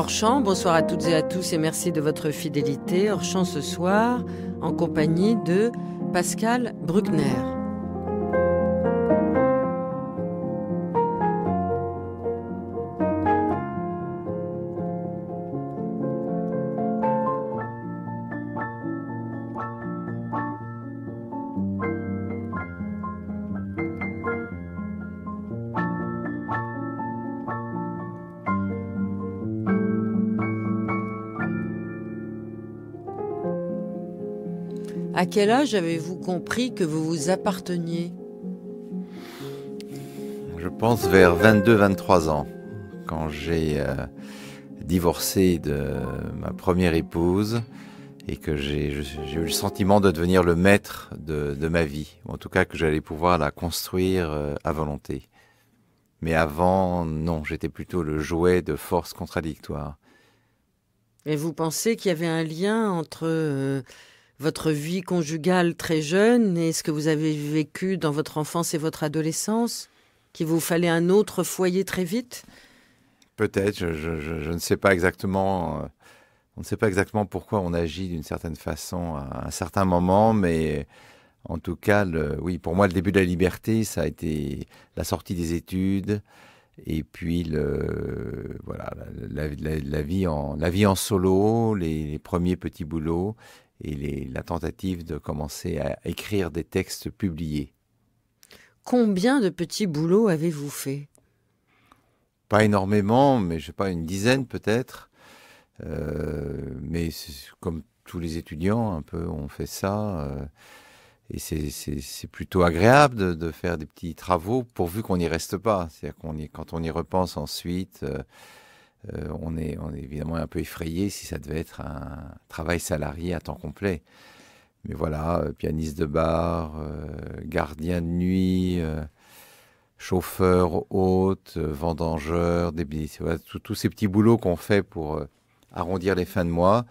Orchamp, bonsoir à toutes et à tous et merci de votre fidélité. Orchamp ce soir en compagnie de Pascal Bruckner. quel âge avez-vous compris que vous vous apparteniez Je pense vers 22-23 ans, quand j'ai euh, divorcé de ma première épouse et que j'ai eu le sentiment de devenir le maître de, ma vie, en tout cas que j'allais pouvoir la construire euh, à volonté. Mais avant, non, j'étais plutôt le jouet de forces contradictoires. Et vous pensez qu'il y avait un lien entre euh, votre vie conjugale très jeune et ce que vous avez vécu dans votre enfance et votre adolescence Qu'il vous fallait un autre foyer très vite Peut-être, je, ne sais pas exactement. Euh, on ne sait pas exactement pourquoi on agit d'une certaine façon à un certain moment, mais en tout cas, oui, pour moi, le début de la liberté, ça a été la sortie des études et puis le, voilà, la, vie en, la vie en solo, les premiers petits boulots et la tentative de commencer à écrire des textes publiés. Combien de petits boulots avez-vous fait Pas énormément, mais je sais pas, une dizaine peut-être. Euh, mais comme tous les étudiants, un peu, on fait ça. Euh, et c'est plutôt agréable de, faire des petits travaux pourvu qu'on n'y reste pas. C'est-à-dire qu'on quand on y repense ensuite. Euh, euh, on, est, on est évidemment un peu effrayé si ça devait être un travail salarié à temps complet. Mais voilà, euh, pianiste de bar, euh, gardien de nuit, chauffeur hôte, vendangeur, tous ces petits boulots qu'on fait pour arrondir les fins de mois.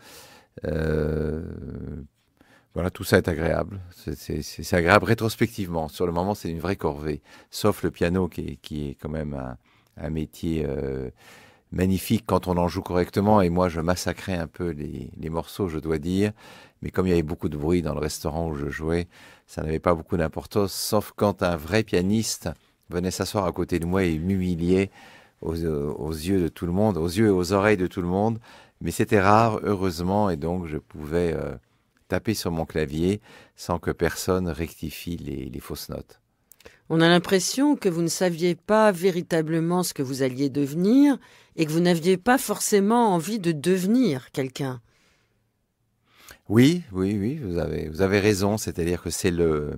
voilà, tout ça est agréable. C'est agréable rétrospectivement. Sur le moment, c'est une vraie corvée. Sauf le piano qui est, quand même un métier magnifique quand on en joue correctement. Et moi, je massacrais un peu les, morceaux, je dois dire. Mais comme il y avait beaucoup de bruit dans le restaurant où je jouais, ça n'avait pas beaucoup d'importance, sauf quand un vrai pianiste venait s'asseoir à côté de moi et m'humiliait aux, euh, yeux de tout le monde, aux yeux et aux oreilles de tout le monde. Mais c'était rare, heureusement, et donc je pouvais euh, taper sur mon clavier sans que personne rectifie les fausses notes. On a l'impression que vous ne saviez pas véritablement ce que vous alliez devenir et que vous n'aviez pas forcément envie de devenir quelqu'un. Oui, oui, oui, vous avez, raison. C'est-à-dire que c'est le,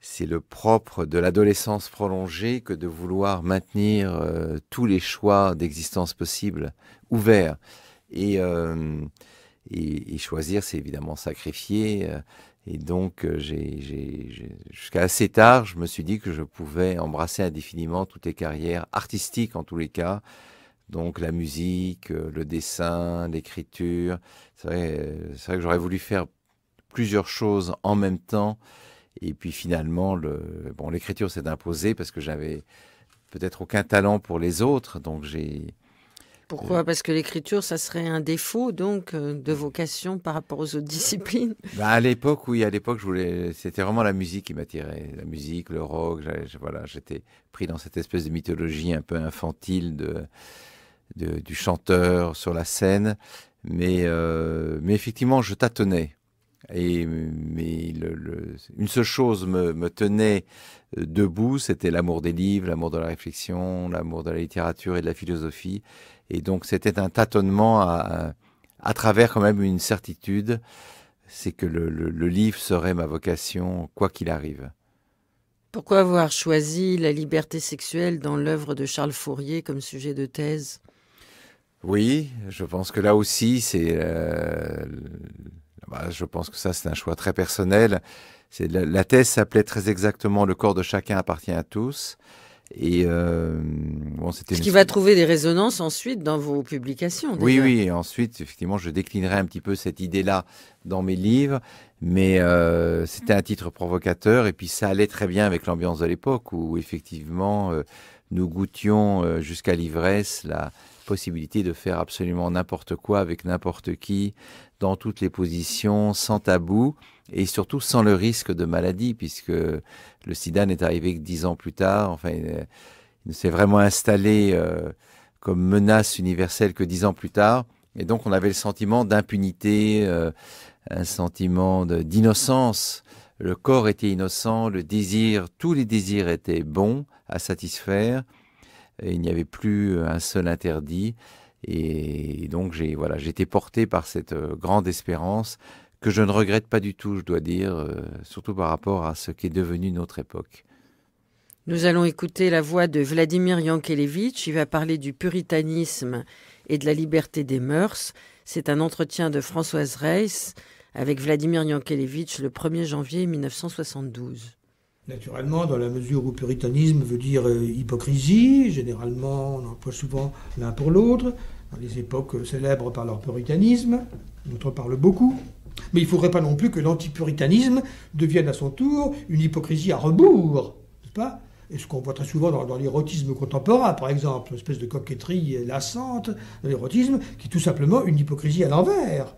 c'est le propre de l'adolescence prolongée que de vouloir maintenir euh, tous les choix d'existence possibles ouverts. et, euh, et, choisir, c'est évidemment sacrifier. Euh, et donc, euh, jusqu'à assez tard, je me suis dit que je pouvais embrasser indéfiniment toutes les carrières artistiques en tous les cas. Donc la musique, euh, le dessin, l'écriture. Euh, c'est vrai, que j'aurais voulu faire plusieurs choses en même temps. Et puis finalement, le, bon, l'écriture s'est imposée parce que j'avais peut-être aucun talent pour les autres. Donc j'ai, pourquoi Parce que l'écriture, ça serait un défaut donc euh, de mm. vocation par rapport aux autres disciplines. Bah, à l'époque, oui, à l'époque, je voulais. C'était vraiment la musique qui m'attirait, la musique, le rock. Voilà, j'étais pris dans cette espèce de mythologie un peu infantile de, du chanteur sur la scène, mais euh, mais effectivement, je tâtonnais. Et mais le, une seule chose me, me tenait euh, debout, c'était l'amour des livres, l'amour de la réflexion, l'amour de la littérature et de la philosophie. Et donc c'était un tâtonnement à, travers quand même une certitude, c'est que le, le livre serait ma vocation, quoi qu'il arrive. Pourquoi avoir choisi la liberté sexuelle dans l'œuvre de Charles Fourier comme sujet de thèse Oui, je pense que là aussi, c'est euh, bah, je pense que ça, c'est un choix très personnel. la, thèse s'appelait très exactement Le corps de chacun appartient à tous. Et euh, bon, c'était. Ce qui va trouver des résonances ensuite dans vos publications. Oui, oui. ensuite, effectivement, je déclinerai un petit peu cette idée-là dans mes livres, mais euh, c'était un titre provocateur et puis ça allait très bien avec l'ambiance de l'époque où effectivement euh, nous goûtions jusqu'à l'ivresse la, possibilité de faire absolument n'importe quoi avec n'importe qui, dans toutes les positions, sans tabou et surtout sans le risque de maladie, puisque le sida n'est arrivé que dix ans plus tard. Enfin, il euh, s'est vraiment installé euh, comme menace universelle que dix ans plus tard. Et donc, on avait le sentiment d'impunité, euh, un sentiment d'innocence. Le corps était innocent, le désir, tous les désirs étaient bons à satisfaire il n'y avait plus euh, un seul interdit. Et donc j'ai voilà, j'étais porté par cette euh, grande espérance que je ne regrette pas du tout, je dois dire, euh, surtout par rapport à ce qu'est devenu notre époque. Nous allons écouter la voix de Vladimir Yankelevitch. Il va parler du puritanisme et de la liberté des mœurs. C'est un entretien de Françoise Reiss avec Vladimir Yankelevitch le 1er janvier 1972. Naturellement, dans la mesure où puritanisme veut dire euh, hypocrisie, généralement on emploie souvent l'un pour l'autre, dans les époques célèbres par leur puritanisme, on en parle beaucoup, mais il ne faudrait pas non plus que l'antipuritanisme devienne à son tour une hypocrisie à rebours, n'est-ce pas et ce qu'on voit très souvent dans, l'érotisme contemporain, par exemple, une espèce de coquetterie lassante l'érotisme, qui est tout simplement une hypocrisie à l'envers.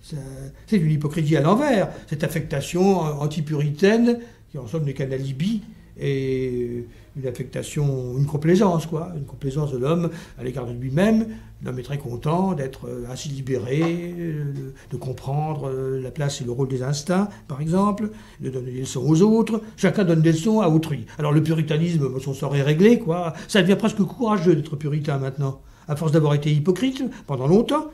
C'est une hypocrisie à l'envers, cette affectation antipuritaine qui en somme n'est qu'un alibi et une affectation, une complaisance, quoi, une complaisance de l'homme à l'égard de lui-même. L'homme est très content d'être euh, ainsi libéré, euh, de comprendre euh, la place et le rôle des instincts, par exemple, de donner des leçons aux autres. Chacun donne des leçons à autrui. Alors le puritanisme, son sort est réglé, quoi. Ça devient presque courageux d'être puritain maintenant, à force d'avoir été hypocrite pendant longtemps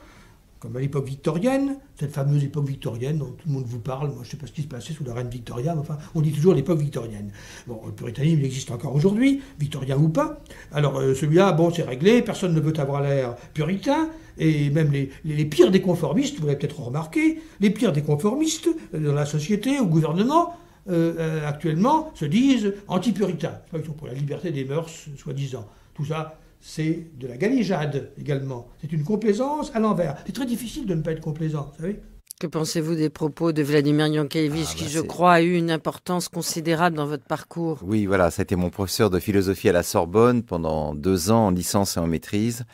comme à l'époque victorienne, cette fameuse époque victorienne dont tout le monde vous parle, moi je ne sais pas ce qui se passait sous la reine Victoria, mais enfin on dit toujours l'époque victorienne. Bon, le puritanisme il existe encore aujourd'hui, victorien ou pas. Alors euh, celui-là, bon c'est réglé, personne ne veut avoir l'air puritain, et même les, les, pires déconformistes, vous l'avez peut-être remarqué, les pires déconformistes conformistes euh, dans la société, au gouvernement, euh, actuellement se disent anti-puritains. Ils sont pour la liberté des mœurs, soi-disant. Tout ça, c'est de la galijade également. C'est une complaisance à l'envers. C'est très difficile de ne pas être complaisant, vous savez. Que pensez-vous des propos de Vladimir yankevich, ah, qui, bah, je crois, a eu une importance considérable dans votre parcours Oui, voilà, ça a été mon professeur de philosophie à la Sorbonne pendant deux ans en licence et en maîtrise.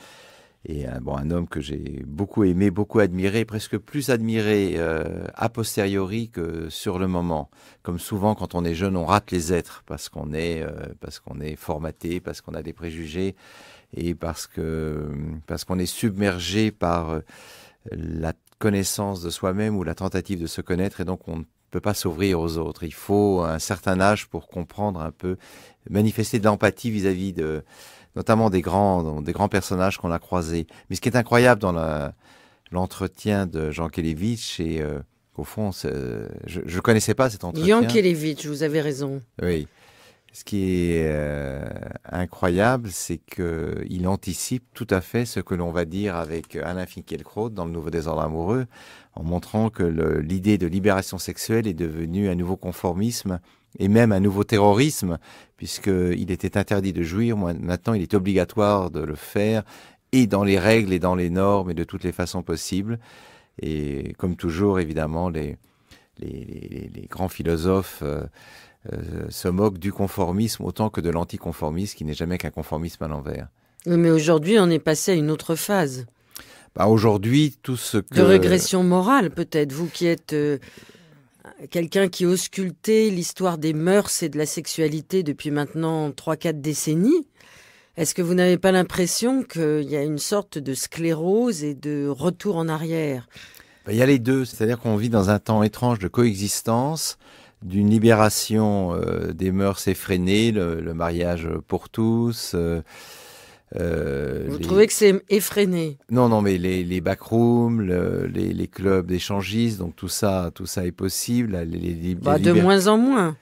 Et un, euh, bon, un homme que j'ai beaucoup aimé, beaucoup admiré, presque plus admiré euh, a posteriori que sur le moment. Comme souvent, quand on est jeune, on rate les êtres parce qu'on est, euh, parce qu'on est formaté, parce qu'on a des préjugés et parce que parce qu'on est submergé par euh, la connaissance de soi-même ou la tentative de se connaître et donc on ne peut pas s'ouvrir aux autres. Il faut un certain âge pour comprendre un peu, manifester de l'empathie vis-à-vis de notamment des grands des grands personnages qu'on a croisés. Mais ce qui est incroyable dans l'entretien de Jean Kelevitch et euh, au fond, je ne connaissais pas cet entretien. Jean Kelevitch, vous avez raison. Oui. Ce qui est euh, incroyable, c'est qu'il anticipe tout à fait ce que l'on va dire avec Alain Finkielkraut dans le Nouveau désordre amoureux, en montrant que l'idée de libération sexuelle est devenue un nouveau conformisme et même un nouveau terrorisme, puisqu'il était interdit de jouir, maintenant il est obligatoire de le faire, et dans les règles et dans les normes et de toutes les façons possibles. Et comme toujours, évidemment, les, les, les, les grands philosophes... Euh, euh, se moque du conformisme autant que de l'anticonformisme, qui n'est jamais qu'un conformisme à l'envers. mais aujourd'hui, on est passé à une autre phase. Bah, aujourd'hui, tout ce que... De régression morale, peut-être. Vous qui êtes euh, quelqu'un qui ausculté l'histoire des mœurs et de la sexualité depuis maintenant 3-4 décennies, est-ce que vous n'avez pas l'impression qu'il y a une sorte de sclérose et de retour en arrière bah, Il y a les deux, c'est-à-dire qu'on vit dans un temps étrange de coexistence d'une libération euh, des mœurs effrénées, le, mariage pour tous. Euh, euh, Vous trouvez que c'est effréné Non, non, mais les, backrooms, les, clubs d'échangistes, donc tout ça, tout ça est possible. Les, bah, De moins en moins.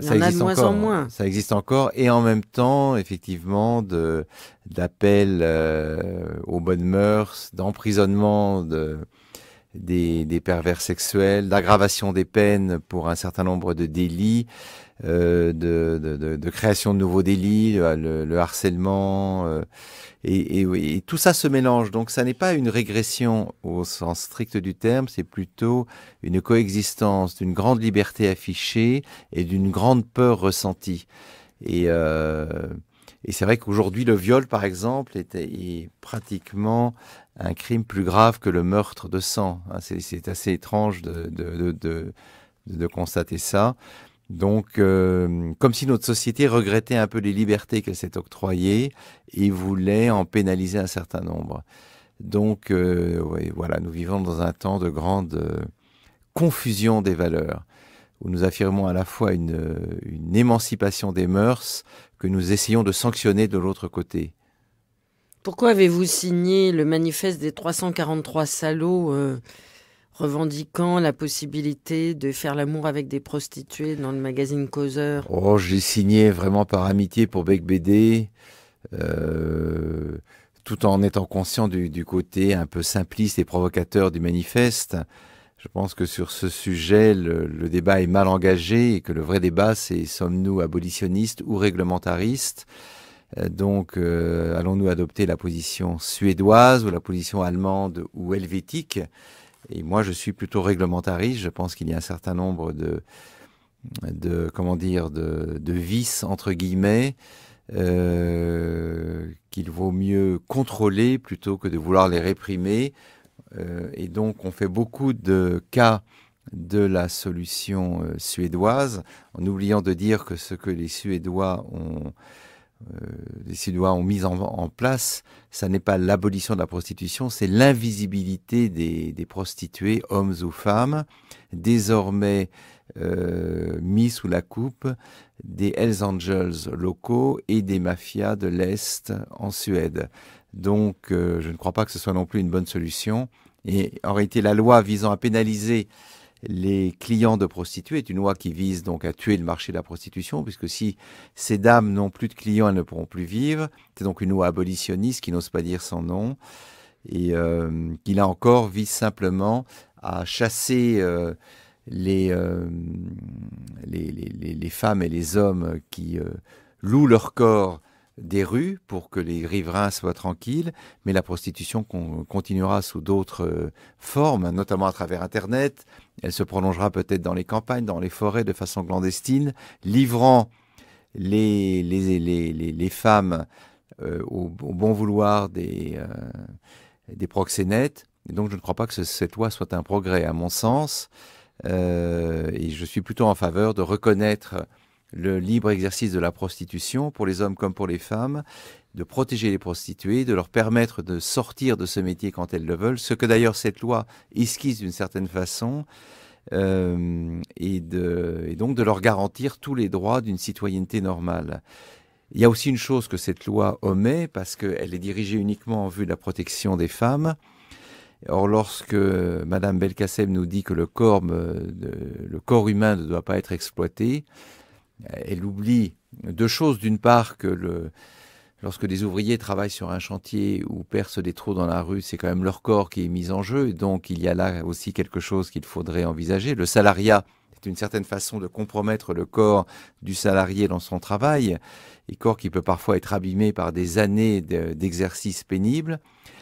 ça en existe de moins encore, en moins. Ça existe encore. Et en même temps, effectivement, d'appels aux bonnes mœurs, d'emprisonnement de, des, pervers sexuels, d'aggravation des peines pour un certain nombre de délits, euh, de, création de nouveaux délits, le, harcèlement, euh, et, tout ça se mélange. Donc ça n'est pas une régression au sens strict du terme, c'est plutôt une coexistence d'une grande liberté affichée et d'une grande peur ressentie. Et, euh, c'est vrai qu'aujourd'hui, le viol, par exemple, était est pratiquement un crime plus grave que le meurtre de sang. Hein, c'est assez étrange de, constater ça. Donc, euh, comme si notre société regrettait un peu les libertés qu'elle s'est octroyées et voulait en pénaliser un certain nombre. Donc, euh, voilà, nous vivons dans un temps de grande euh, confusion des valeurs, où nous affirmons à la fois une, une émancipation des mœurs que nous essayons de sanctionner de l'autre côté. Pourquoi avez-vous signé le manifeste des 343 salauds euh, revendiquant la possibilité de faire l'amour avec des prostituées dans le magazine Causeur Oh, j'ai signé vraiment par amitié pour Bec BD. Euh, tout en étant conscient du, côté un peu simpliste et provocateur du manifeste, je pense que sur ce sujet, le débat est mal engagé et que le vrai débat, c'est sommes-nous abolitionnistes ou réglementaristes euh, donc, euh, allons-nous adopter la position suédoise ou la position allemande ou helvétique Et moi, je suis plutôt réglementariste. Je pense qu'il y a un certain nombre de, de comment dire, de, vices entre guillemets euh, qu'il vaut mieux contrôler plutôt que de vouloir les réprimer. et donc, on fait beaucoup de cas de la solution suédoise en oubliant de dire que ce que les Suédois ont euh, les Suédois ont mis en, place, ça n'est pas l'abolition de la prostitution, c'est l'invisibilité des, prostituées, hommes ou femmes, désormais euh, mis sous la coupe des Hells Angels locaux et des mafias de l'Est en Suède. Donc euh, je ne crois pas que ce soit non plus une bonne solution. Et en réalité, la loi visant à pénaliser les clients de prostituées est une loi qui vise donc à tuer le marché de la prostitution, puisque si ces dames n'ont plus de clients, elles ne pourront plus vivre. C'est donc une loi abolitionniste qui n'ose pas dire son nom et euh, qui là encore vise simplement à chasser euh, euh, les, femmes et les hommes qui louent leur corps des rues pour que les riverains soient tranquilles, mais la prostitution continuera sous d'autres formes, notamment à travers Internet, elle se prolongera peut-être dans les campagnes, dans les forêts de façon clandestine, livrant les, les, les, les, femmes euh, au, bon vouloir des, euh, des proxénètes. donc je ne crois pas que cette loi soit un progrès, à mon sens. Euh, et je suis plutôt en faveur de reconnaître le libre exercice de la prostitution pour les hommes comme pour les femmes de protéger les prostituées, de leur permettre de sortir de ce métier quand elles le veulent, ce que d'ailleurs cette loi esquisse d'une certaine façon, euh, et, de, donc de leur garantir tous les droits d'une citoyenneté normale. Il y a aussi une chose que cette loi omet, parce qu'elle est dirigée uniquement en vue de la protection des femmes, Or, lorsque Madame Belkacem nous dit que le corps, euh, le corps humain ne doit pas être exploité, elle oublie deux choses. D'une part, que le, lorsque des ouvriers travaillent sur un chantier ou percent des trous dans la rue, c'est quand même leur corps qui est mis en jeu. donc, il y a là aussi quelque chose qu'il faudrait envisager. Le salariat est une certaine façon de compromettre le corps du salarié dans son travail, et corps qui peut parfois être abîmé par des années d'exercice pénible.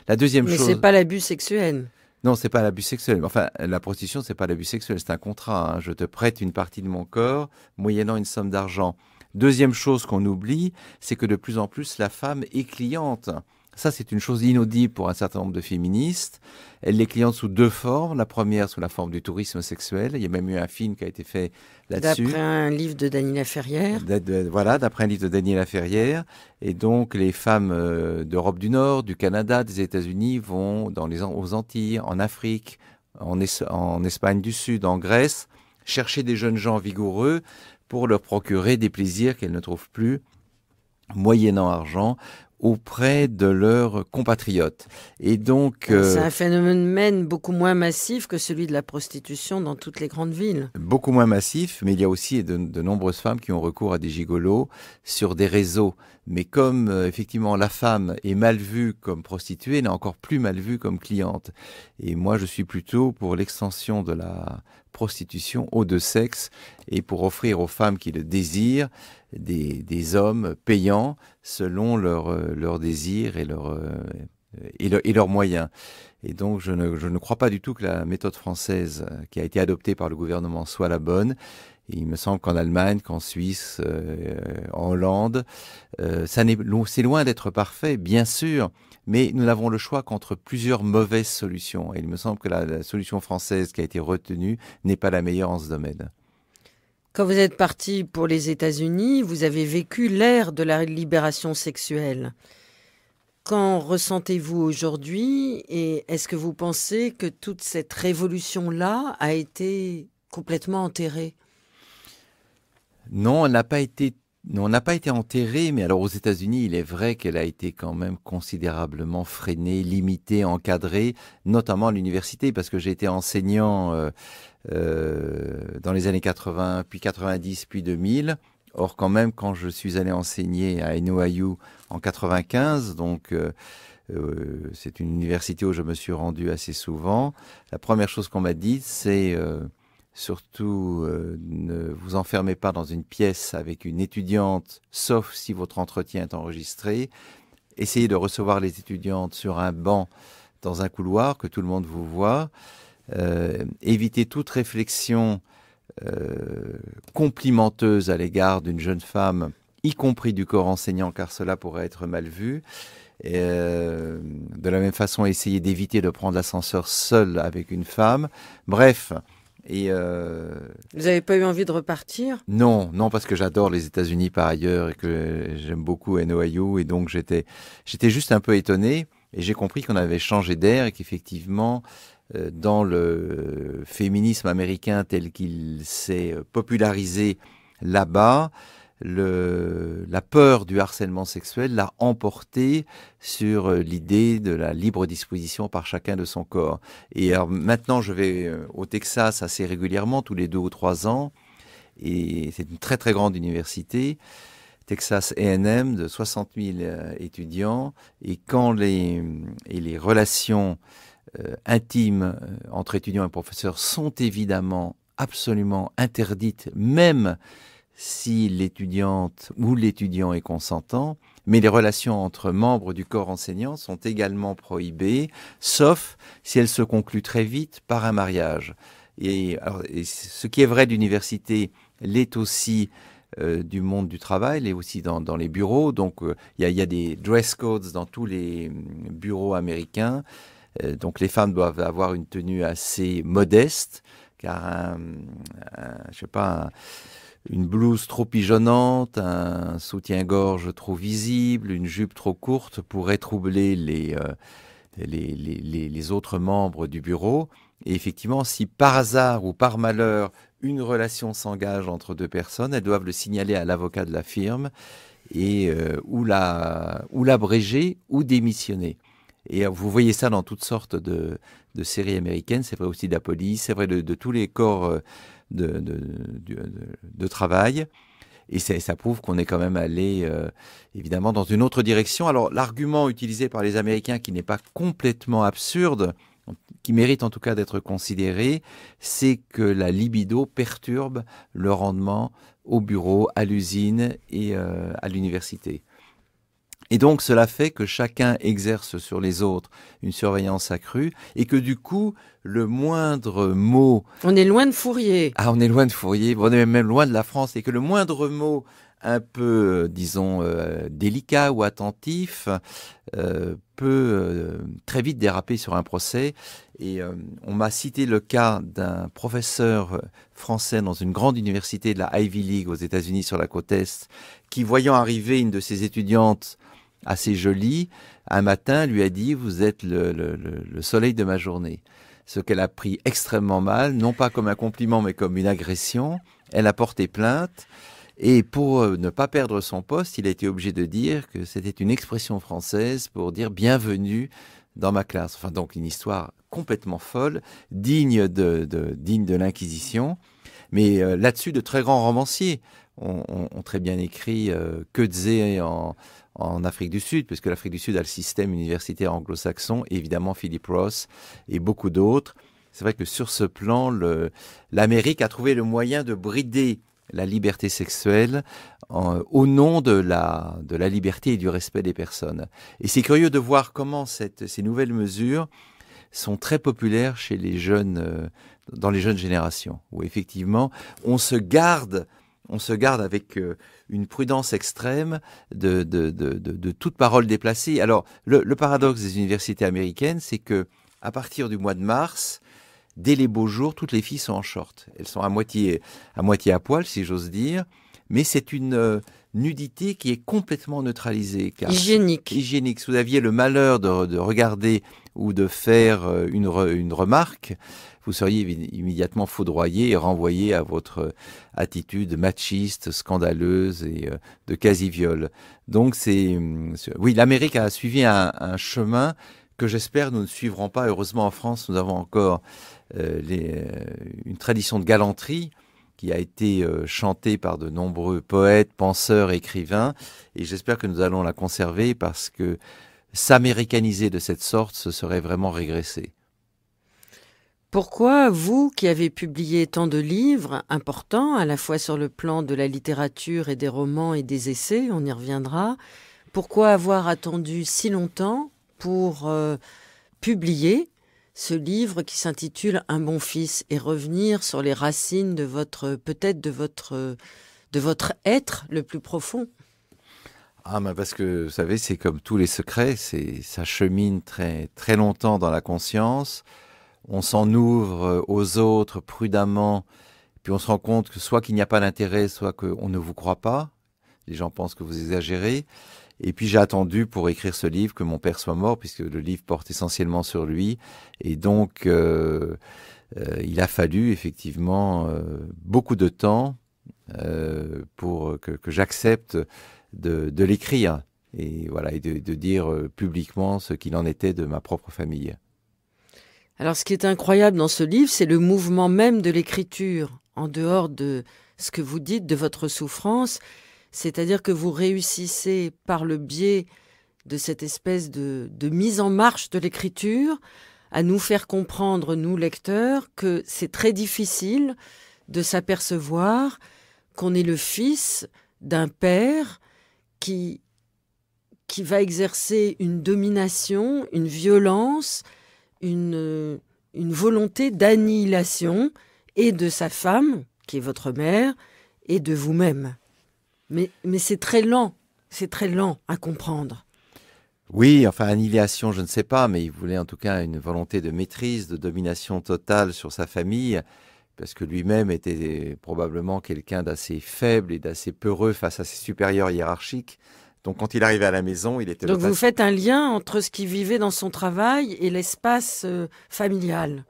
La deuxième chose. Mais c'est pas l'abus sexuel. Non, c'est pas l'abus sexuel. Enfin, la prostitution, c'est pas l'abus sexuel, c'est un contrat. Hein. Je te prête une partie de mon corps, moyennant une somme d'argent. Deuxième chose qu'on oublie, c'est que de plus en plus la femme est cliente. Ça, c'est une chose inaudible pour un certain nombre de féministes. Elle est cliente sous deux formes. La première, sous la forme du tourisme sexuel. Il y a même eu un film qui a été fait là-dessus. D'après un livre de Daniela Ferrière. voilà, d'après un livre de Daniela Ferrière. Et donc, les femmes euh, d'Europe du Nord, du Canada, des États-Unis vont dans les, aux Antilles, en Afrique, en Espagne du Sud, en Grèce, chercher des jeunes gens vigoureux pour leur procurer des plaisirs qu'elles ne trouvent plus, moyennant argent, auprès de leurs compatriotes. Et donc, oh, c'est euh, un phénomène beaucoup moins massif que celui de la prostitution dans toutes les grandes villes. Beaucoup moins massif, mais il y a aussi de, nombreuses femmes qui ont recours à des gigolos sur des réseaux. Mais comme euh, effectivement la femme est mal vue comme prostituée, elle est encore plus mal vue comme cliente. Et moi, je suis plutôt pour l'extension de la prostitution aux deux sexes et pour offrir aux femmes qui le désirent des, hommes payants selon leurs euh, leur désir et euh, et, leurs moyens. Et donc, je ne, crois pas du tout que la méthode française euh, qui a été adoptée par le gouvernement soit la bonne. il me semble qu'en Allemagne, qu'en Suisse, en Hollande, c'est loin d'être parfait, bien sûr mais nous n'avons le choix qu'entre plusieurs mauvaises solutions. Et il me semble que la, solution française qui a été retenue n'est pas la meilleure en ce domaine. Quand vous êtes parti pour les États-Unis, vous avez vécu l'ère de la libération sexuelle. Qu'en ressentez-vous aujourd'hui et est-ce que vous pensez que toute cette révolution-là a été complètement enterrée Non, elle n'a pas été on n'a pas été enterré, mais alors aux États-Unis, il est vrai qu'elle a été quand même considérablement freinée, limitée, encadrée, notamment à l'université, parce que j'ai été enseignant euh, euh, dans les années 80, puis 90, puis 2000. Or, quand même, quand je suis allé enseigner à NYU en 95, donc euh, c'est une université où je me suis rendu assez souvent, la première chose qu'on m'a dit, c'est Surtout, euh, ne vous enfermez pas dans une pièce avec une étudiante, sauf si votre entretien est enregistré. Essayez de recevoir les étudiantes sur un banc dans un couloir, que tout le monde vous voit. Euh, évitez toute réflexion euh, complimenteuse à l'égard d'une jeune femme, y compris du corps enseignant, car cela pourrait être mal vu. de la même façon, essayez d'éviter de prendre l'ascenseur seul avec une femme. Bref, et euh, Vous n'avez pas eu envie de repartir Non, non, parce que j'adore les États-Unis par ailleurs et que j'aime beaucoup NOIU. Et donc j'étais, j'étais juste un peu étonné et j'ai compris qu'on avait changé d'air et qu'effectivement, euh, dans le féminisme américain tel qu'il s'est popularisé là-bas, le, la peur du harcèlement sexuel l'a emporté sur euh, l'idée de la libre disposition par chacun de son corps. Et maintenant, je vais euh, au Texas assez régulièrement, tous les deux ou trois ans, et c'est une très très grande université. Texas AM de 60 000 euh, étudiants, et quand les, et les relations intimes entre étudiants et professeurs sont évidemment absolument interdites, même si l'étudiante ou l'étudiant est consentant, mais les relations entre membres du corps enseignant sont également prohibées, sauf si elles se concluent très vite par un mariage. Et, ce qui est vrai d'université l'est aussi euh, du monde du travail, l'est aussi dans, les bureaux. Donc euh, il y, a des dress codes dans tous les mm, bureaux américains. Euh, donc les femmes doivent avoir une tenue assez modeste, car un, je sais pas une blouse trop pigeonnante, un soutien-gorge trop visible, une jupe trop courte pourraient troubler euh, les, les, autres membres du bureau. Et effectivement, si par hasard ou par malheur une relation s'engage entre deux personnes, elles doivent le signaler à l'avocat de la firme et euh, ou la ou l'abréger ou démissionner. Et euh, vous voyez ça dans toutes sortes de, séries américaines. C'est vrai aussi de la police, c'est vrai de, tous les corps de, travail. Et ça, prouve qu'on est quand même allé, euh, évidemment, dans une autre direction. Alors, l'argument utilisé par les Américains, qui n'est pas complètement absurde, qui mérite en tout cas d'être considéré, c'est que la libido perturbe le rendement au bureau, à l'usine et euh, à l'université. Et donc cela fait que chacun exerce sur les autres une surveillance accrue et que du coup, le moindre mot... On est loin de Fourier. Ah, on est loin de Fourier, on est même loin de la France et que le moindre mot un peu, euh, disons, euh, délicat ou attentif euh, peut très vite déraper sur un procès. Et on m'a cité le cas d'un professeur français dans une grande université de la Ivy League aux États-Unis sur la côte Est, qui, voyant arriver une de ses étudiantes assez jolie, un matin lui a dit Vous êtes le, soleil de ma journée. Ce qu'elle a pris extrêmement mal, non pas comme un compliment, mais comme une agression. Elle a porté plainte. Et pour euh, ne pas perdre son poste, il a été obligé de dire que c'était une expression française pour dire bienvenue dans ma classe. Enfin, donc une histoire complètement folle, digne de, digne de l'Inquisition. Mais euh, là-dessus, de très grands romanciers ont, très bien écrit euh, en, en Afrique du Sud, puisque l'Afrique du Sud a le système universitaire anglo-saxon, évidemment Philip Ross et beaucoup d'autres. C'est vrai que sur ce plan, l'Amérique a trouvé le moyen de brider la liberté sexuelle euh, au nom de la, de la liberté et du respect des personnes. Et c'est curieux de voir comment cette, ces nouvelles mesures sont très populaires chez les jeunes, euh, dans les jeunes générations, où effectivement on se garde, on se garde avec euh, une prudence extrême de, toute parole déplacée. Alors, le, paradoxe des universités américaines, c'est que à partir du mois de mars, dès les beaux jours, toutes les filles sont en short. Elles sont à moitié à, moitié à poil, si j'ose dire, mais c'est une euh, nudité qui est complètement neutralisée. Car hygiénique. Hygiénique. Si vous aviez le malheur de, regarder ou de faire euh, une, remarque, vous seriez immédiatement foudroyé et renvoyé à votre euh, attitude machiste, scandaleuse et euh, de quasi-viol. Donc hum, c'est... Oui, l'Amérique a suivi un, chemin que j'espère nous ne suivrons pas. Heureusement, en France, nous avons encore une tradition de galanterie qui a été euh, chantée par de nombreux poètes, penseurs, écrivains, et j'espère que nous allons la conserver parce que s'américaniser de cette sorte, ce serait vraiment régresser. Pourquoi vous, qui avez publié tant de livres importants, à la fois sur le plan de la littérature et des romans et des essais, on y reviendra, pourquoi avoir attendu si longtemps pour euh, publier ce livre qui s'intitule Un bon fils et revenir sur les racines de votre peut-être de votre de votre être le plus profond. Ah parce que vous savez c'est comme tous les secrets, c'est ça chemine très très longtemps dans la conscience. On s'en ouvre euh, aux autres prudemment, puis on se rend compte que soit qu'il n'y a pas d'intérêt, soit qu'on ne vous croit pas. Les gens pensent que vous exagérez. Et puis j'ai attendu pour écrire ce livre que mon père soit mort, puisque le livre porte essentiellement sur lui. Et donc, euh, euh, il a fallu effectivement euh, beaucoup de temps pour que, j'accepte de, l'écrire et voilà et de dire publiquement ce qu'il en était de ma propre famille. Alors, ce qui est incroyable dans ce livre, c'est le mouvement même de l'écriture, en dehors de ce que vous dites de votre souffrance c'est-à-dire que vous réussissez par le biais de cette espèce de, mise en marche de l'écriture à nous faire comprendre, nous lecteurs, que c'est très difficile de s'apercevoir qu'on est le fils d'un père qui, qui va exercer une domination, une violence, une, une volonté d'annihilation et de sa femme, qui est votre mère, et de vous-même. Mais, c'est très lent, c'est très lent à comprendre. Oui, enfin, annihilation, je ne sais pas, mais il voulait en tout cas une volonté de maîtrise, de domination totale sur sa famille, parce que lui-même était probablement quelqu'un d'assez faible et d'assez peureux face à ses supérieurs hiérarchiques. Donc, quand il arrivait à la maison, il était. Donc, vous faites un lien entre ce qu'il vivait dans son travail et l'espace euh, familial.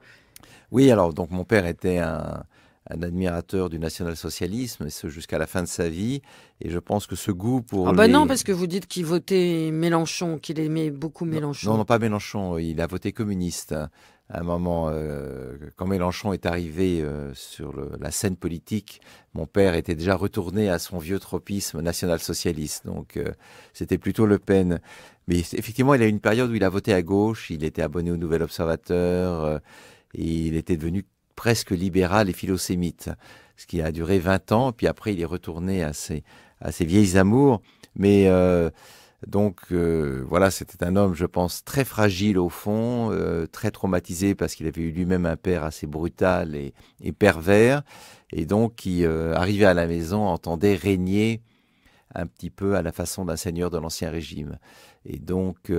Oui, alors, donc, mon père était un, un admirateur du national-socialisme, et ce jusqu'à la fin de sa vie. Et je pense que ce goût pour. Ah, ben non, parce que vous dites qu'il votait Mélenchon, qu'il aimait beaucoup Mélenchon. Non, non, pas Mélenchon, il a voté communiste. Hein, à un moment, euh, quand Mélenchon est arrivé euh, sur la scène politique, mon père était déjà retourné à son vieux tropisme national-socialiste. Donc, euh, c'était plutôt Le Pen. Mais effectivement, il a eu une période où il a voté à gauche, il était abonné au Nouvel Observateur, il était devenu presque libéral et philosémite, ce qui a duré 20 ans, puis après il est retourné à ses, à ses vieilles amours, mais euh, donc euh, voilà, c'était un homme, je pense, très fragile au fond, euh, très traumatisé parce qu'il avait eu lui-même un père assez brutal et, pervers, et donc qui arrivé à la maison, entendait régner un petit peu à la façon d'un seigneur de l'Ancien Régime. Et donc,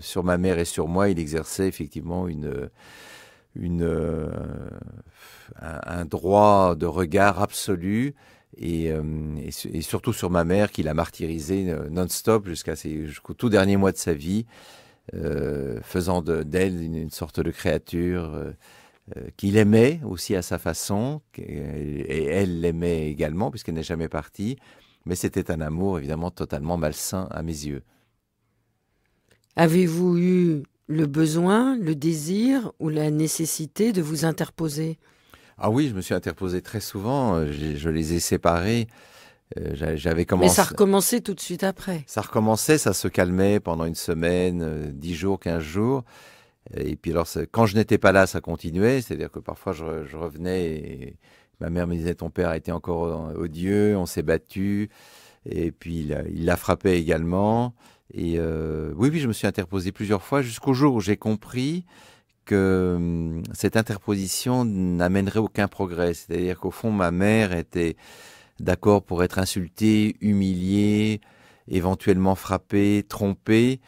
sur ma mère et sur moi, il exerçait effectivement une, euh, un, droit de regard absolu. Euh, et, surtout sur ma mère qui l'a martyrisé euh, non-stop jusqu'à jusqu'au tout dernier mois de sa vie, faisant d'elle une, sorte de créature qu'il aimait aussi à sa façon, et elle l'aimait également puisqu'elle n'est jamais partie, mais c'était un amour évidemment totalement malsain à mes yeux. Avez-vous eu le besoin, le désir ou la nécessité de vous interposer Ah oui, je me suis interposé très souvent. Euh, je, les ai séparés. Euh, j'avais commencé. Mais ça recommençait tout de suite après. Ça recommençait, ça se calmait pendant une semaine, euh, dix jours, quinze jours. Et puis alors, quand je n'étais pas là, ça continuait. C'est-à-dire que parfois, je, revenais et ma mère me disait, ton père a été encore odieux, on s'est battu. Et puis, il l'a frappé également. Et euh, oui, oui, je me suis interposé plusieurs fois jusqu'au jour où j'ai compris que hum, cette interposition n'amènerait aucun progrès. C'est-à-dire qu'au fond, ma mère était d'accord pour être insultée, humiliée, éventuellement frappée, trompée,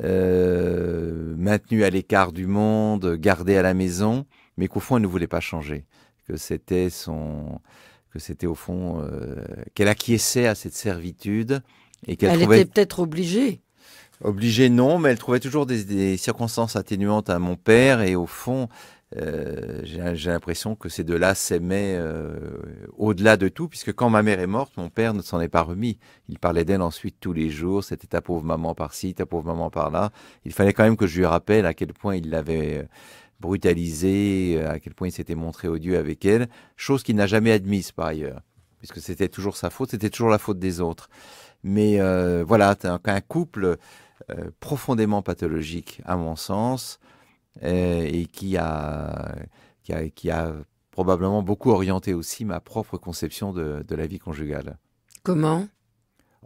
euh, maintenue à l'écart du monde, gardée à la maison, mais qu'au fond, elle ne voulait pas changer. Que c'était son, que c'était au fond euh, qu'elle acquiesçait à cette servitude et qu'elle elle était peut-être obligée obligé non, mais elle trouvait toujours des, circonstances atténuantes à mon père et au fond, euh, j'ai l'impression que ces deux-là s'aimaient euh, au-delà de tout, puisque quand ma mère est morte, mon père ne s'en est pas remis. Il parlait d'elle ensuite tous les jours, c'était ta pauvre maman par-ci, ta pauvre maman par-là. Il fallait quand même que je lui rappelle à quel point il l'avait euh, brutalisée, à quel point il s'était montré odieux avec elle, chose qu'il n'a jamais admise par ailleurs, puisque c'était toujours sa faute, c'était toujours la faute des autres. Mais voilà, un couple... Euh, profondément pathologique, à mon sens, euh, et qui a, qui a, probablement beaucoup orienté aussi ma propre conception de, la vie conjugale. Comment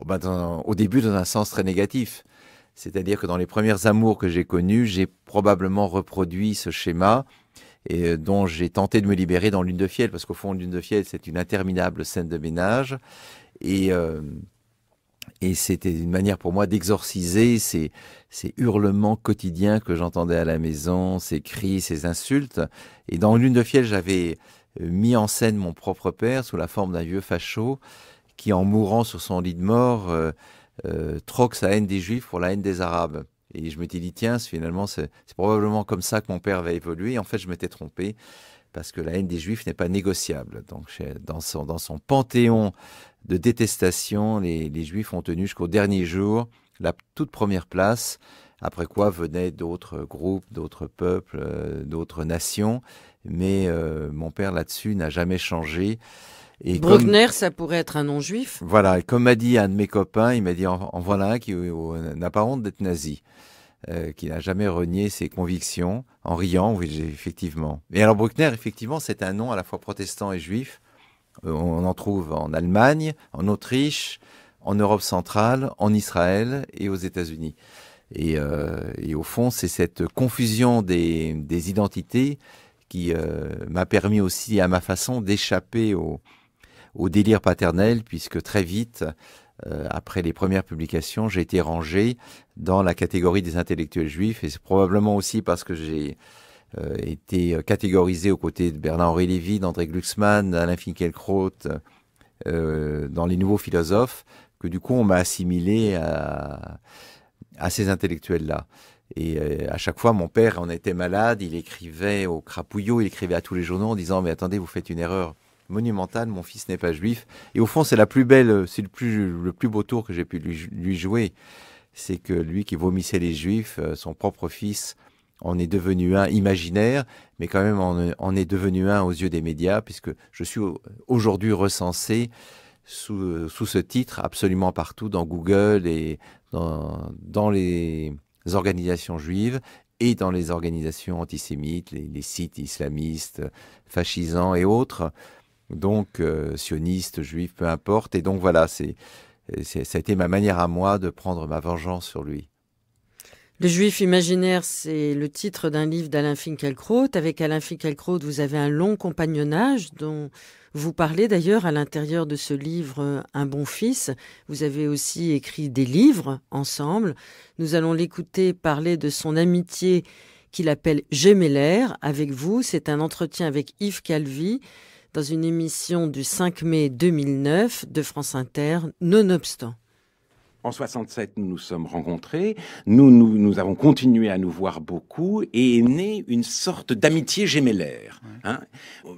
oh, ben, Au début, dans un sens très négatif. C'est-à-dire que dans les premières amours que j'ai connus, j'ai probablement reproduit ce schéma et euh, dont j'ai tenté de me libérer dans l'une de fiel, parce qu'au fond, l'une de fiel, c'est une interminable scène de ménage. Et et c'était une manière pour moi d'exorciser ces, hurlements quotidiens que j'entendais à la maison, ces cris, ces insultes. Et dans Lune de Fiel, j'avais euh, mis en scène mon propre père sous la forme d'un vieux facho qui, en mourant sur son lit de mort, euh, euh, troque sa haine des Juifs pour la haine des Arabes. Et je me suis dit, tiens, finalement, c'est probablement comme ça que mon père va évoluer. en fait, je m'étais trompé parce que la haine des Juifs n'est pas négociable. Donc, dans dans son panthéon de détestation les, Juifs ont tenu jusqu'au dernier jour la toute première place, après quoi venaient d'autres groupes, d'autres peuples, euh, d'autres nations. Mais euh, mon père là-dessus n'a jamais changé. Et Bruckner, ça pourrait être un nom juif Voilà, comme m'a dit un de mes copains, il m'a dit en, voilà un qui euh, n'a pas honte d'être nazi. qui n'a jamais renié ses convictions, en riant, oui, effectivement. Et alors Bruckner, effectivement, c'est un nom à la fois protestant et juif, euh, on en trouve en Allemagne, en Autriche, en Europe centrale, en Israël et aux États-Unis. Et, euh, au fond, c'est cette confusion des, identités qui euh, m'a permis aussi, à ma façon, d'échapper au, au, délire paternel, puisque très vite, après les premières publications, j'ai été rangé dans la catégorie des intellectuels juifs, et c'est probablement aussi parce que j'ai euh, était euh, catégorisé aux côtés de Bernard-Henri Lévy, d'André Glucksmann, d'Alain Finkielkraut, euh, dans les nouveaux philosophes, que du coup on m'a assimilé à, ces intellectuels-là. Et à chaque fois, mon père en était malade, il écrivait au crapouillot, il écrivait à tous les journaux en disant Mais attendez, vous faites une erreur monumentale, mon fils n'est pas juif. Et au fond, c'est la plus belle, c'est le plus, beau tour que j'ai pu lui jouer. C'est que lui qui vomissait les juifs, son propre fils on est devenu un imaginaire, mais quand même on, est devenu un aux yeux des médias, puisque je suis aujourd'hui recensé sous, ce titre absolument partout, dans Google et dans, les organisations juives et dans les organisations antisémites, les, sites islamistes, fascisants et autres, donc euh, sionistes, juifs, peu importe. Et donc voilà, c'est, ça a été ma manière à moi de prendre ma vengeance sur lui. Le juif imaginaire, c'est le titre d'un livre d'Alain Finkielkraut. Avec Alain Finkielkraut, vous avez un long compagnonnage dont vous parlez d'ailleurs à l'intérieur de ce livre euh, Un bon fils. Vous avez aussi écrit des livres ensemble. Nous allons l'écouter parler de son amitié qu'il appelle Gemellaire avec vous. C'est un entretien avec Yves Calvi dans une émission du 5 mai 2009 de France Inter, nonobstant. En 67, nous nous sommes rencontrés, nous, nous, avons continué à nous voir beaucoup et est née une sorte d'amitié gémellaire. Hein.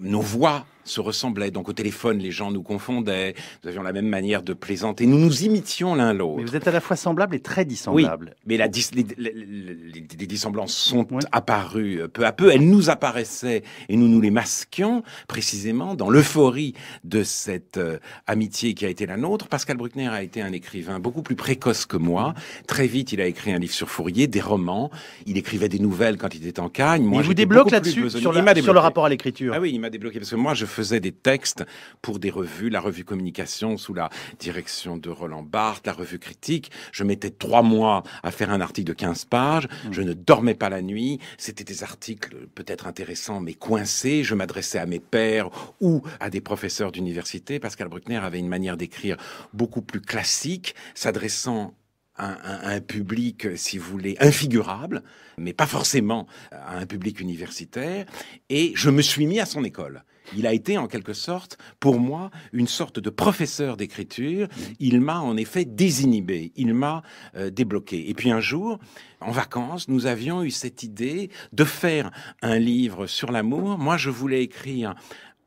Nos voix se ressemblaient. Donc au téléphone, les gens nous confondaient, nous avions la même manière de plaisanter, nous nous imitions l'un l'autre. Mais vous êtes à la fois semblable et très dissemblable. Oui, mais la les, dissemblances sont apparues euh, peu à peu, elles nous apparaissaient et nous nous les masquions précisément dans l'euphorie de cette euh, amitié qui a été la nôtre. Pascal Bruckner a été un écrivain beaucoup plus précoce que moi. Très vite, il a écrit un livre sur Fourier, des romans. Il écrivait des nouvelles quand il était en Cagne. Moi, il vous débloque là-dessus sur, sur le rapport à l'écriture. Ah oui, il m'a débloqué parce que moi, je faisais des textes pour des revues, la revue Communication sous la direction de Roland Barthes, la revue Critique. Je mettais trois mois à faire un article de 15 pages. Mmh. Je ne dormais pas la nuit. C'était des articles peut-être intéressants, mais coincés. Je m'adressais à mes pairs ou à des professeurs d'université. Pascal Bruckner avait une manière d'écrire beaucoup plus classique, s'adressant à un, un, public, si vous voulez, infigurable, mais pas forcément à un public universitaire. Et je me suis mis à son école. Il a été en quelque sorte, pour moi, une sorte de professeur d'écriture. Il m'a en effet désinhibé, il m'a euh, débloqué. Et puis un jour, en vacances, nous avions eu cette idée de faire un livre sur l'amour. Moi, je voulais écrire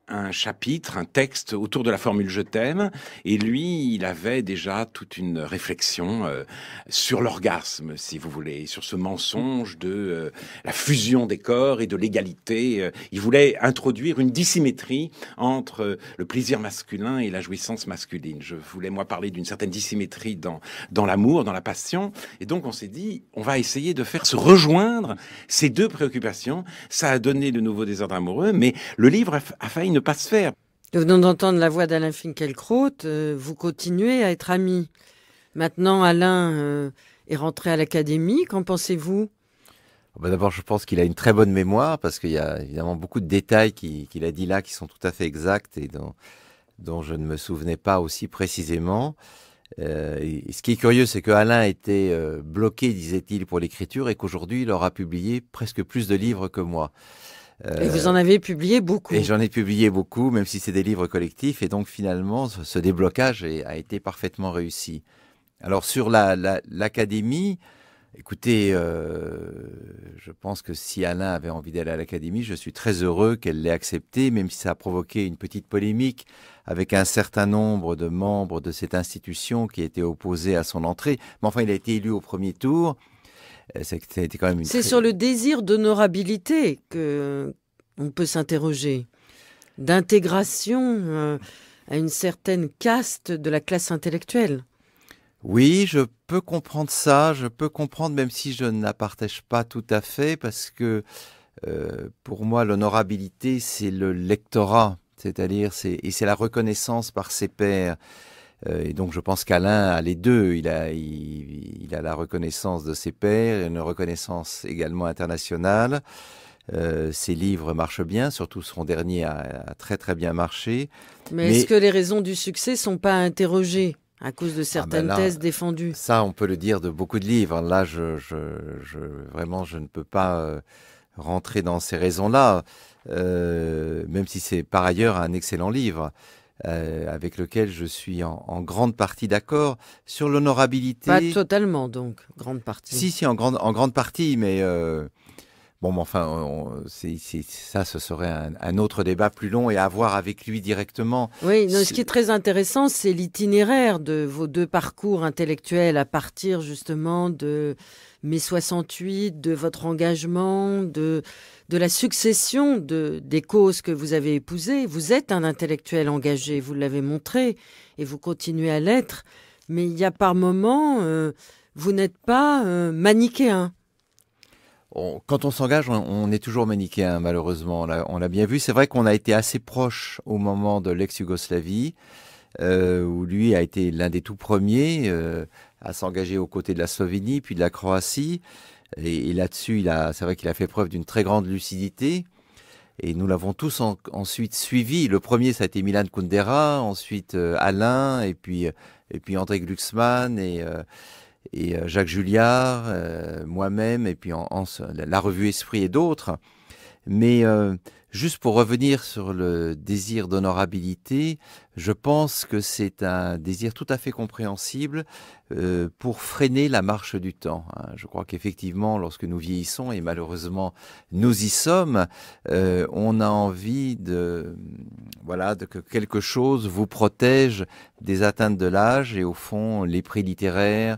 un chapitre, un texte autour de la formule Je t'aime. Et lui, il avait déjà toute une réflexion euh, sur l'orgasme, si vous voulez, sur ce mensonge de euh, la fusion des corps et de l'égalité. Euh. Il voulait introduire une dissymétrie entre le plaisir masculin et la jouissance masculine. Je voulais, moi, parler d'une certaine dissymétrie dans, dans l'amour, dans la passion. Et donc, on s'est dit, on va essayer de faire se rejoindre ces deux préoccupations. Ça a donné de nouveaux désordres amoureux, mais le livre a failli ne pas se faire. Nous venons d'entendre la voix d'Alain Finkielkraut. Euh, vous continuez à être amis. Maintenant, Alain euh, est rentré à l'académie. Qu'en pensez-vous bah, D'abord, je pense qu'il a une très bonne mémoire parce qu'il y a évidemment beaucoup de détails qu'il a dit là qui sont tout à fait exacts et dont, je ne me souvenais pas aussi précisément. Euh, ce qui est curieux, c'est que Alain était bloqué, disait-il, pour l'écriture et qu'aujourd'hui, il aura publié presque plus de livres que moi et vous en euh, avez publié beaucoup. Et j'en ai publié beaucoup, même si c'est des livres collectifs. Et donc finalement, ce déblocage a été parfaitement réussi. Alors sur l'académie, écoutez, euh, je pense que si Alain avait envie d'aller à l'académie, je suis très heureux qu'elle l'ait accepté, même si ça a provoqué une petite polémique avec un certain nombre de membres de cette institution qui étaient opposés à son entrée. Mais enfin, il a été élu au premier tour. Euh, c'est sur le désir d'honorabilité que euh, on peut s'interroger, d'intégration euh, à une certaine caste de la classe intellectuelle. Oui, je peux comprendre ça, je peux comprendre, même si je ne la partage pas tout à fait, parce que pour moi, l'honorabilité, c'est le lectorat, c'est-à-dire, et c'est la reconnaissance par ses pairs. Euh, et donc je pense qu'Alain a les deux. Il a, la reconnaissance de ses pairs, une reconnaissance également internationale. Euh, ses livres marchent bien, surtout son dernier a, très très bien marché. Mais, est-ce que les raisons du succès sont pas interrogées à cause de ah, ben certaines thèses défendues Ça, on peut le dire de beaucoup de livres. Là, je, vraiment, je ne peux pas euh, rentrer dans ces raisons-là, même si c'est par ailleurs un excellent livre. Euh, avec lequel je suis en, grande partie d'accord, sur l'honorabilité. Pas totalement donc, grande partie. Si, si, en grande, en grande partie, mais... Euh, bon, mais enfin, ça, ce serait un, autre débat plus long et à voir avec lui directement. Oui, ce qui est très intéressant, c'est l'itinéraire de vos deux parcours intellectuels à partir justement de mai 68, de votre engagement, de de la succession des causes que vous avez épousées. Vous êtes un intellectuel engagé, vous l'avez montré, et vous continuez à l'être. Mais il y a par moments, euh, vous n'êtes pas euh, manichéen. quand on s'engage, on, est toujours manichéen, malheureusement. On l'a bien vu. C'est vrai qu'on a été assez proche au moment de l'ex-Yougoslavie, euh, où lui a été l'un des tout premiers à s'engager aux côtés de la Slovénie, puis de la Croatie. Et, là-dessus, c'est vrai qu'il a fait preuve d'une très grande lucidité. Et nous l'avons tous ensuite suivi. Le premier, ça a été Milan Kundera, ensuite euh, Alain, et puis, euh, et puis André Glucksmann, et, euh, Jacques Julliard, moi-même, et puis la revue Esprit et d'autres. Mais Juste pour revenir sur le désir d'honorabilité, je pense que c'est un désir tout à fait compréhensible euh, pour freiner la marche du temps. Hein. Je crois qu'effectivement, lorsque nous vieillissons, et malheureusement nous y sommes, euh, on a envie de, voilà, de que quelque chose vous protège des atteintes de l'âge et au fond, les prix littéraires,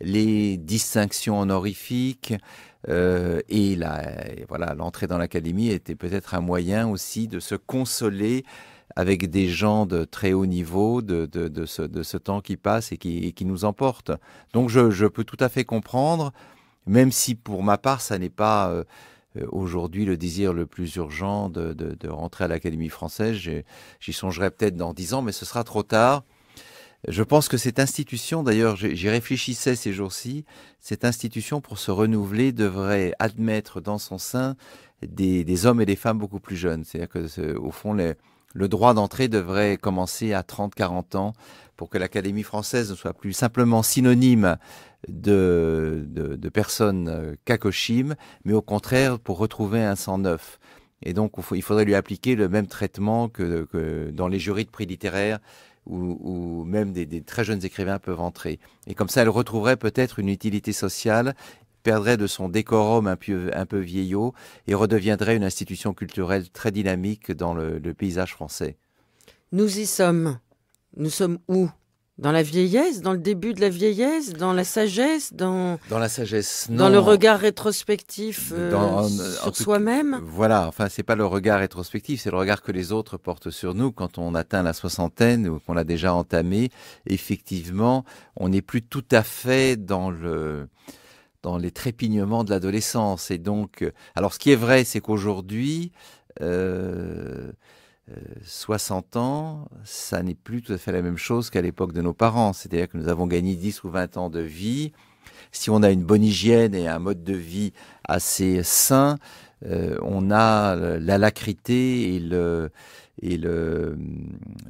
les distinctions honorifiques, euh, et voilà, l'entrée dans l'académie était peut-être un moyen aussi de se consoler avec des gens de très haut niveau, de, ce, temps qui passe et qui, nous emporte. Donc je, peux tout à fait comprendre, même si pour ma part, ça n'est pas euh, euh, aujourd'hui le désir le plus urgent de, rentrer à l'Académie française. J'y songerai peut-être dans dix ans, mais ce sera trop tard. Je pense que cette institution, d'ailleurs, j'y réfléchissais ces jours-ci, cette institution, pour se renouveler, devrait admettre dans son sein des, hommes et des femmes beaucoup plus jeunes. C'est-à-dire que, au fond, le droit d'entrée devrait commencer à 30-40 ans pour que l'Académie française ne soit plus simplement synonyme de, de, personnes cacochimes, mais au contraire pour retrouver un sang neuf. Et donc il faudrait lui appliquer le même traitement que dans les jurys de prix littéraires où, même des, très jeunes écrivains peuvent entrer. Et comme ça, elle retrouverait peut-être une utilité sociale, perdrait de son décorum un peu, un peu vieillot et redeviendrait une institution culturelle très dynamique dans le paysage français. Nous y sommes. Nous sommes où dans la vieillesse, dans le début de la vieillesse, dans la sagesse, dans dans la sagesse, non. dans le regard rétrospectif euh, euh, sur soi-même. Voilà, enfin c'est pas le regard rétrospectif, c'est le regard que les autres portent sur nous quand on atteint la soixantaine ou qu'on l'a déjà entamé. Effectivement, on n'est plus tout à fait dans le dans les trépignements de l'adolescence et donc euh, alors ce qui est vrai, c'est qu'aujourd'hui 60 ans, ça n'est plus tout à fait la même chose qu'à l'époque de nos parents. C'est-à-dire que nous avons gagné 10 ou 20 ans de vie. Si on a une bonne hygiène et un mode de vie assez sain, euh, on a l'alacrité et le, et le,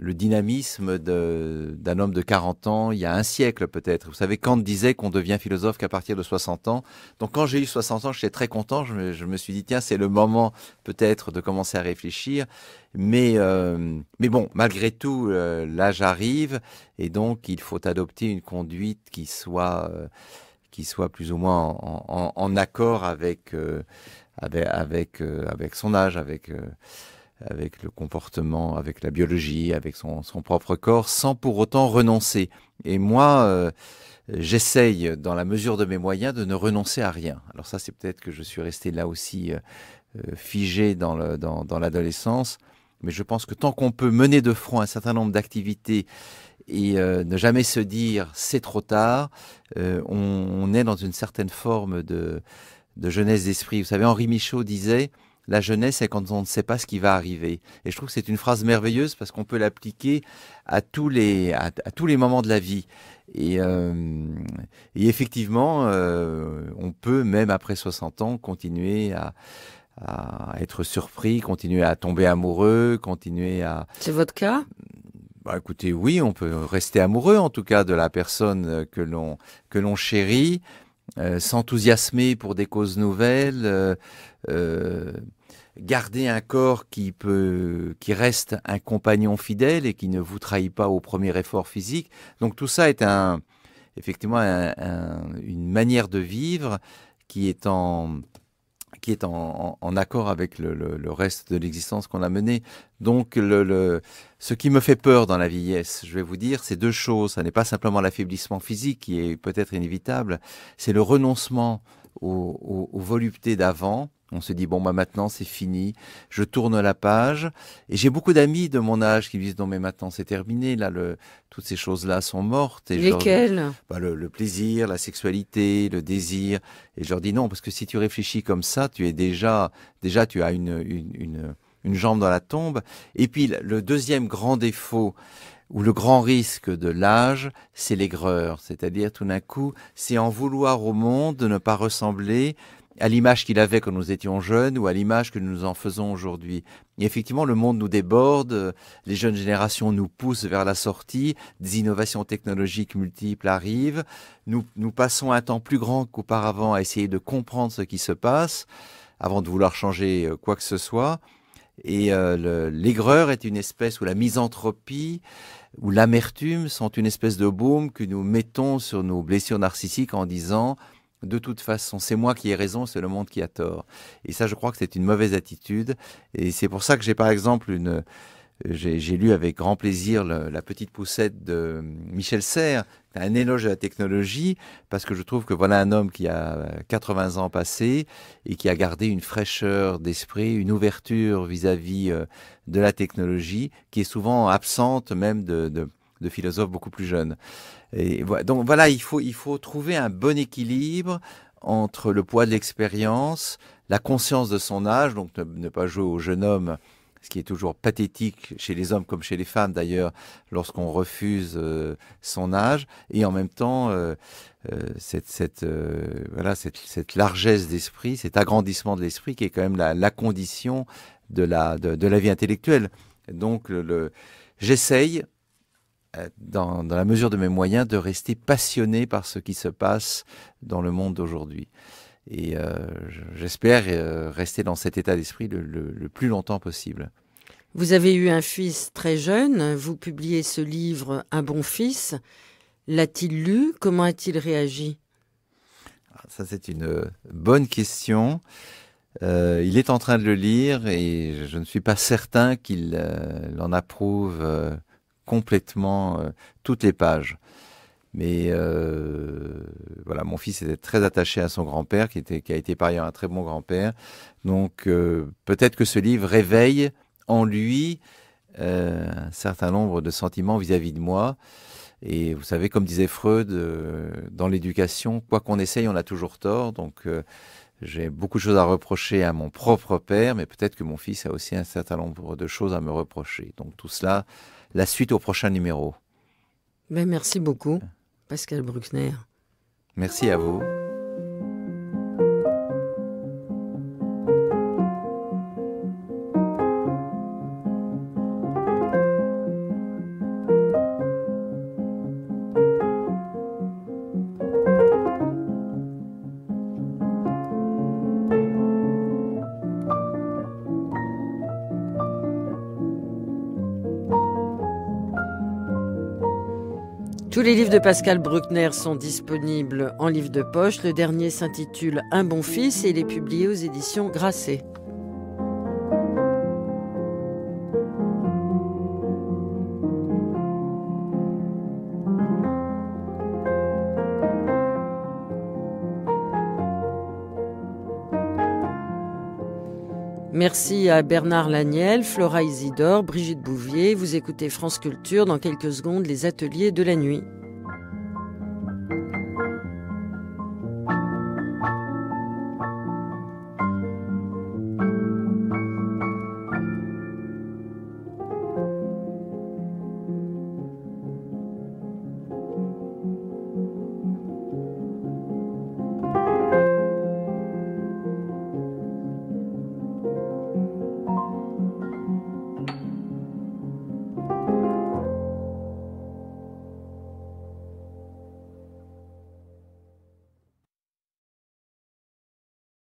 le dynamisme d'un homme de 40 ans, il y a un siècle peut-être. Vous savez, Kant disait qu'on devient philosophe qu'à partir de 60 ans. Donc quand j'ai eu 60 ans, j'étais très content. Je me, suis dit, tiens, c'est le moment peut-être de commencer à réfléchir. Mais, euh, mais bon, malgré tout, euh, l'âge arrive et donc il faut adopter une conduite qui soit, euh, qui soit plus ou moins en, accord avec, avec, avec, avec son âge, avec avec le comportement, avec la biologie, avec son, propre corps, sans pour autant renoncer. Et moi, euh, j'essaye, dans la mesure de mes moyens, de ne renoncer à rien. Alors ça, c'est peut-être que je suis resté là aussi euh, euh, figé dans l'adolescence, mais je pense que tant qu'on peut mener de front un certain nombre d'activités et ne jamais se dire c'est trop tard, on, est dans une certaine forme de, de jeunesse d'esprit. Vous savez, Henri Michaud disait la jeunesse, c'est quand on ne sait pas ce qui va arriver. Et je trouve que c'est une phrase merveilleuse parce qu'on peut l'appliquer à tous les à, tous les moments de la vie. Et, euh, effectivement, euh, on peut même après 60 ans continuer à, être surpris, continuer à tomber amoureux, continuer à. C'est votre cas bah, écoutez, oui, on peut rester amoureux en tout cas de la personne que l'on que l'on chérit, euh, s'enthousiasmer pour des causes nouvelles, euh, garder un corps qui peut, qui reste un compagnon fidèle et qui ne vous trahit pas au premier effort physique. Donc tout ça est un, effectivement, une manière de vivre qui est en, qui est en, accord avec le, reste de l'existence qu'on a menée. Donc, le, ce qui me fait peur dans la vieillesse, je vais vous dire, c'est deux choses. Ce n'est pas simplement l'affaiblissement physique qui est peut-être inévitable, c'est le renoncement aux voluptés d'avant, on se dit, bon, bah, maintenant, c'est fini. Je tourne la page. Et j'ai beaucoup d'amis de mon âge qui me disent, non, mais maintenant, c'est terminé. Là, le, toutes ces choses-là sont mortes. Et Lesquelles bah, le, plaisir, la sexualité, le désir. Et je leur dis, non, parce que si tu réfléchis comme ça, tu es déjà, déjà, tu as une, une, jambe dans la tombe. Et puis, le deuxième grand défaut, ou le grand risque de l'âge, c'est l'aigreur, c'est-à-dire tout d'un coup, c'est en vouloir au monde de ne pas ressembler à l'image qu'il avait quand nous étions jeunes ou à l'image que nous en faisons aujourd'hui. Et effectivement, le monde nous déborde, les jeunes générations nous poussent vers la sortie, des innovations technologiques multiples arrivent, nous, nous passons un temps plus grand qu'auparavant à essayer de comprendre ce qui se passe avant de vouloir changer euh, quoi que ce soit. Et euh, l'aigreur est une espèce, où la misanthropie, ou l'amertume sont une espèce de baume que nous mettons sur nos blessures narcissiques en disant de toute façon, c'est moi qui ai raison, c'est le monde qui a tort. Et ça, je crois que c'est une mauvaise attitude. Et c'est pour ça que j'ai, par exemple, une, euh, j'ai, lu avec grand plaisir La petite poussette de Michel Serres, un éloge à la technologie, parce que je trouve que voilà un homme qui a 80 euh, ans passé et qui a gardé une fraîcheur d'esprit, une ouverture vis-à-vis euh, de la technologie, qui est souvent absente même de de philosophes beaucoup plus jeunes. Et donc voilà, il faut, il faut trouver un bon équilibre entre le poids de l'expérience, la conscience de son âge, donc ne, pas jouer au jeune homme, ce qui est toujours pathétique chez les hommes comme chez les femmes d'ailleurs, lorsqu'on refuse euh, son âge, et en même temps euh, euh, cette, cette voilà, cette, cette largesse d'esprit, cet agrandissement de l'esprit qui est quand même la, condition de la, de, la vie intellectuelle. Donc le, j'essaye euh, dans, la mesure de mes moyens, de rester passionné par ce qui se passe dans le monde d'aujourd'hui. Et euh, j'espère euh, rester dans cet état d'esprit le, plus longtemps possible. Vous avez eu un fils très jeune, vous publiez ce livre Un bon fils. L'a-t-il lu Comment a-t-il réagi ah, Ça c'est une bonne question. il est en train de le lire et je ne suis pas certain qu'il en approuve complètement euh, toutes les pages. Mais euh, voilà, mon fils était très attaché à son grand-père, qui, était, qui a été par ailleurs un très bon grand-père. Donc euh, peut-être que ce livre réveille en lui un certain nombre de sentiments vis à -vis de moi. Et vous savez, comme disait Freud, dans l'éducation, quoi qu'on essaye, on a toujours tort. Donc j'ai beaucoup de choses à reprocher à mon propre père, mais peut-être que mon fils a aussi un certain nombre de choses à me reprocher. Donc tout cela la suite au prochain numéro. Ben, merci beaucoup, Pascal Bruckner. Merci à vous. Tous les livres de Pascal Bruckner sont disponibles en livre de poche. Le dernier s'intitule Un bon fils et il est publié aux éditions Grasset. Merci à Bernard Laniel, Flora Isidore, Brigitte Bouvier. Vous écoutez France Culture dans quelques secondes les ateliers de la nuit.